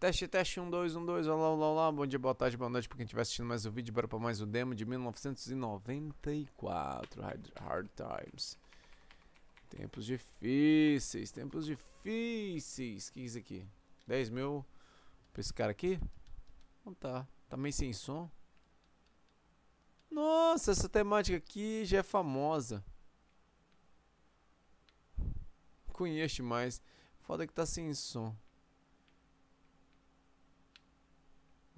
Teste, teste, um dois um dois olá, olá, olá, bom dia, boa tarde, boa noite para quem estiver assistindo mais o um vídeo, bora para mais o um demo de 1994, Hard, hard Times. Tempos difíceis, tempos difíceis, que é isso aqui? 10 mil pra esse cara aqui? Não tá, tá meio sem som. Nossa, essa temática aqui já é famosa. Conheço mais, foda que tá sem som.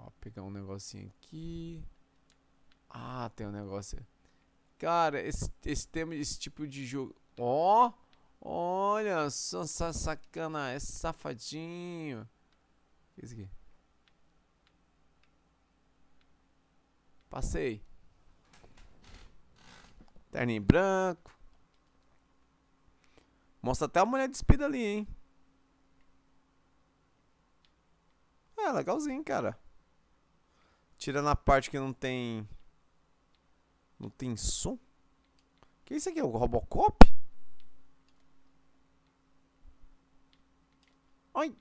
Ó, pegar um negocinho aqui. Ah, tem um negócio. Cara, esse, esse tema, esse tipo de jogo. Ó! Oh, olha só, sacana, é safadinho. O que é isso aqui? Passei. Terninho branco. Mostra até a mulher despida ali, hein? É, legalzinho, cara. Tirando a parte que não tem... Não tem som? Que isso aqui? É o Robocop? Ai!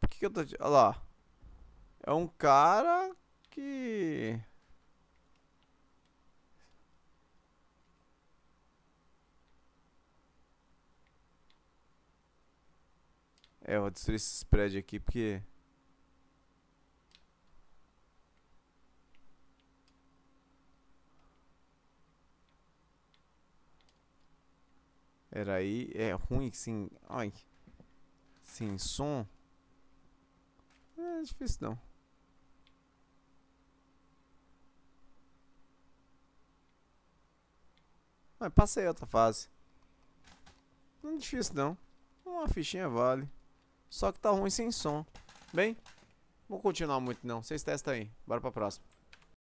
Por que, que eu tô... Olha lá. É um cara que... É, eu vou destruir esse spread aqui porque... Era aí, é ruim sim. Ai. Sem som. É difícil não. Mas passei outra fase. Não é difícil não. Uma fichinha vale. Só que tá ruim sem som. Bem, vou continuar muito não. Vocês testam aí. Bora pra próxima.